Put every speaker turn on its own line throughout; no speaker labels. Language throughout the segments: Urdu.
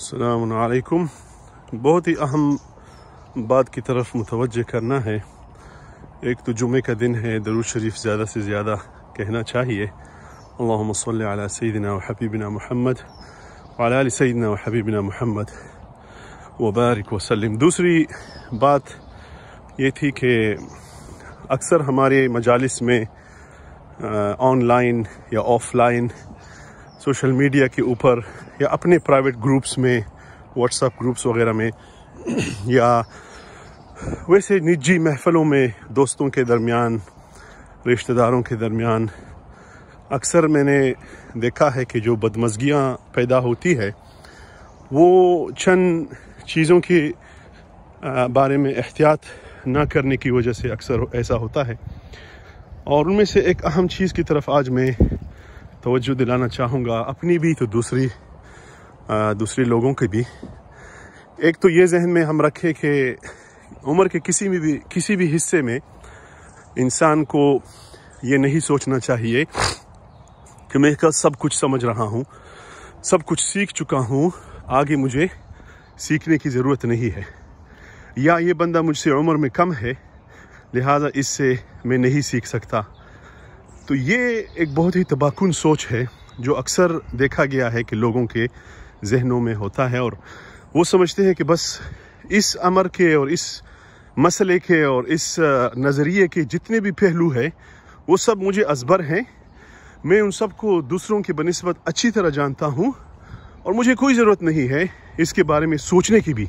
السلام علیکم بہت ہی اہم بات کی طرف متوجہ کرنا ہے ایک تو جمعہ کا دن ہے درود شریف زیادہ سے زیادہ کہنا چاہیے اللہم صلی علی سیدنا و حبیبنا محمد وعلی علی سیدنا و حبیبنا محمد وبارک وسلم دوسری بات یہ تھی کہ اکثر ہمارے مجالس میں آن لائن یا آف لائن سوشل میڈیا کے اوپر یا اپنے پرائیویٹ گروپس میں اپ گروپس وغیرہ میں یا ویسے نجی محفلوں میں دوستوں کے درمیان رشتہ داروں کے درمیان اکثر میں نے دیکھا ہے کہ جو بدمزگیاں پیدا ہوتی ہے وہ چند چیزوں کی بارے میں احتیاط نہ کرنے کی وجہ سے اکثر ایسا ہوتا ہے اور ان میں سے ایک اہم چیز کی طرف آج میں توجہ دلانا چاہوں گا اپنی بھی تو دوسری دوسرے لوگوں کے بھی ایک تو یہ ذہن میں ہم رکھے کہ عمر کے کسی بھی کسی بھی حصے میں انسان کو یہ نہیں سوچنا چاہیے کہ میں کل سب کچھ سمجھ رہا ہوں سب کچھ سیکھ چکا ہوں آگے مجھے سیکھنے کی ضرورت نہیں ہے یا یہ بندہ مجھ سے عمر میں کم ہے لہٰذا اس سے میں نہیں سیکھ سکتا تو یہ ایک بہت ہی تباکن سوچ ہے جو اکثر دیکھا گیا ہے کہ لوگوں کے ذہنوں میں ہوتا ہے اور وہ سمجھتے ہیں کہ بس اس امر کے اور اس مسئلے کے اور اس نظریے کے جتنے بھی پہلو ہیں وہ سب مجھے ازبر ہیں میں ان سب کو دوسروں کے بنسبت اچھی طرح جانتا ہوں اور مجھے کوئی ضرورت نہیں ہے اس کے بارے میں سوچنے کی بھی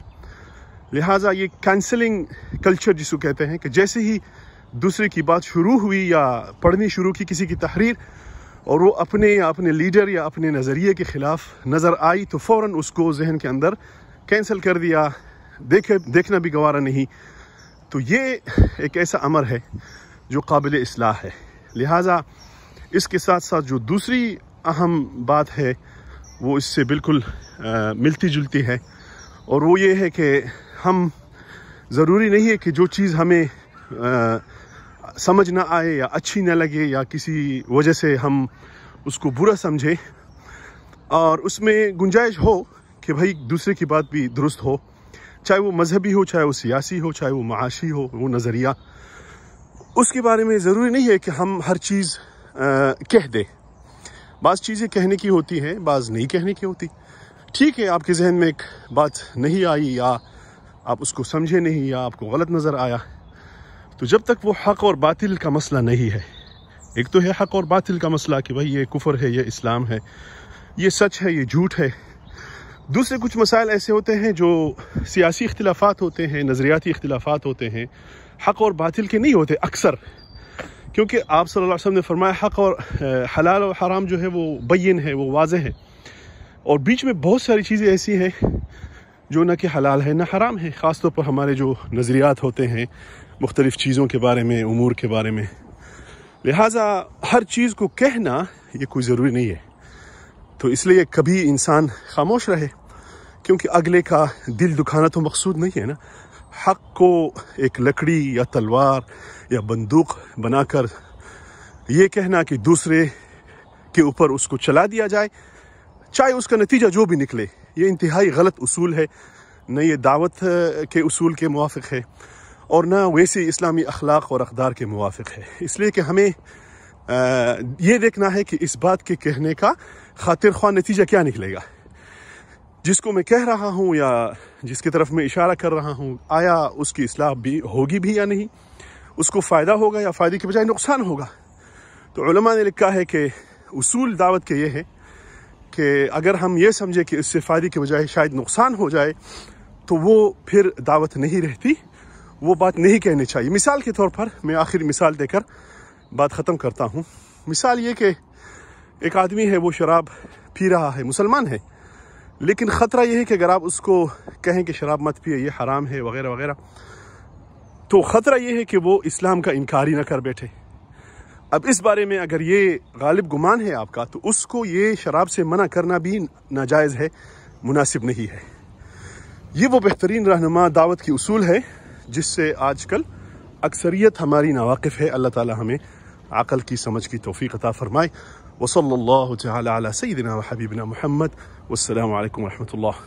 لہٰذا یہ کینسلنگ کلچر جس کو کہتے ہیں کہ جیسے ہی دوسرے کی بات شروع ہوئی یا پڑھنی شروع کی کسی کی تحریر اور وہ اپنے یا اپنے لیڈر یا اپنے نظریے کے خلاف نظر آئی تو فوراً اس کو ذہن کے اندر کینسل کر دیا دیکھے دیکھنا بھی گوارہ نہیں تو یہ ایک ایسا امر ہے جو قابل اصلاح ہے لہٰذا اس کے ساتھ ساتھ جو دوسری اہم بات ہے وہ اس سے بالکل ملتی جلتی ہے اور وہ یہ ہے کہ ہم ضروری نہیں ہے کہ جو چیز ہمیں سمجھ نہ آئے یا اچھی نہ لگے یا کسی وجہ سے ہم اس کو برا سمجھیں اور اس میں گنجائش ہو کہ بھائی دوسرے کی بات بھی درست ہو چاہے وہ مذہبی ہو چاہے وہ سیاسی ہو چاہے وہ معاشی ہو وہ نظریہ اس کے بارے میں ضروری نہیں ہے کہ ہم ہر چیز کہہ دیں بعض چیزیں کہنے کی ہوتی ہیں بعض نہیں کہنے کی ہوتی ٹھیک ہے آپ کے ذہن میں ایک بات نہیں آئی یا آپ اس کو سمجھے نہیں یا آپ کو غلط نظر آیا تو جب تک وہ حق اور باطل کا مسئلہ نہیں ہے ایک تو ہے حق اور باطل کا مسئلہ کہ بھائی یہ کفر ہے یہ اسلام ہے یہ سچ ہے یہ جھوٹ ہے دوسرے کچھ مسائل ایسے ہوتے ہیں جو سیاسی اختلافات ہوتے ہیں نظریاتی اختلافات ہوتے ہیں حق اور باطل کے نہیں ہوتے اکثر کیونکہ آپ صلی اللہ علیہ وسلم نے فرمایا حق اور حلال اور حرام جو ہے وہ بین ہے وہ واضح ہے اور بیچ میں بہت ساری چیزیں ایسی ہیں جو نہ کہ حلال ہے نہ حرام ہے خاص طور پر ہمارے جو نظریات ہوتے ہیں مختلف چیزوں کے بارے میں امور کے بارے میں لہٰذا ہر چیز کو کہنا یہ کوئی ضروری نہیں ہے تو اس لیے کبھی انسان خاموش رہے کیونکہ اگلے کا دل دکھانا تو مقصود نہیں ہے نا حق کو ایک لکڑی یا تلوار یا بندوق بنا کر یہ کہنا کہ دوسرے کے اوپر اس کو چلا دیا جائے چاہے اس کا نتیجہ جو بھی نکلے یہ انتہائی غلط اصول ہے نہ یہ دعوت کے اصول کے موافق ہے اور نہ ویسے اسلامی اخلاق اور اقدار کے موافق ہے اس لیے کہ ہمیں یہ دیکھنا ہے کہ اس بات کے کہنے کا خاطر خواہ نتیجہ کیا نکلے گا جس کو میں کہہ رہا ہوں یا جس کی طرف میں اشارہ کر رہا ہوں آیا اس کی اصلاح بھی ہوگی بھی یا نہیں اس کو فائدہ ہوگا یا فائدے کے بجائے نقصان ہوگا تو علماء نے لکھا ہے کہ اصول دعوت کے یہ ہے کہ اگر ہم یہ سمجھے کہ اس سے فائدے کے بجائے شاید نقصان ہو جائے تو وہ پھر دعوت نہیں رہتی وہ بات نہیں کہنی چاہیے مثال کے طور پر میں آخری مثال دے کر بات ختم کرتا ہوں مثال یہ کہ ایک آدمی ہے وہ شراب پی رہا ہے مسلمان ہے لیکن خطرہ یہ ہے کہ اگر آپ اس کو کہیں کہ شراب مت پیئے یہ حرام ہے وغیرہ وغیرہ تو خطرہ یہ ہے کہ وہ اسلام کا انکاری نہ کر بیٹھے اب اس بارے میں اگر یہ غالب گمان ہے آپ کا تو اس کو یہ شراب سے منع کرنا بھی ناجائز ہے مناسب نہیں ہے یہ وہ بہترین رہنما دعوت کی اصول ہے جس سے آج کل اکثریت ہماری ناواقف ہے اللہ تعالی ہمیں عقل کی سمجھ کی توفیق عطا فرمائے وصلی اللہ تعالی علی سیدنا و حبیبنا محمد والسلام علیکم ورحمۃ اللہ